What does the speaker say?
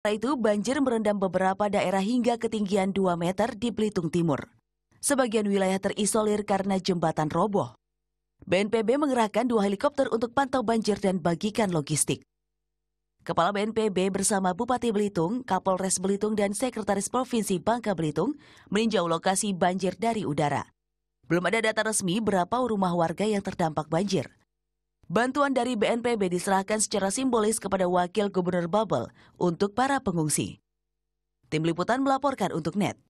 Setelah itu, banjir merendam beberapa daerah hingga ketinggian 2 meter di Belitung Timur. Sebagian wilayah terisolir karena jembatan roboh. BNPB mengerahkan dua helikopter untuk pantau banjir dan bagikan logistik. Kepala BNPB bersama Bupati Belitung, Kapolres Belitung, dan Sekretaris Provinsi Bangka Belitung meninjau lokasi banjir dari udara. Belum ada data resmi berapa rumah warga yang terdampak banjir. Bantuan dari BNPB diserahkan secara simbolis kepada Wakil Gubernur Babel untuk para pengungsi. Tim Liputan melaporkan untuk NET.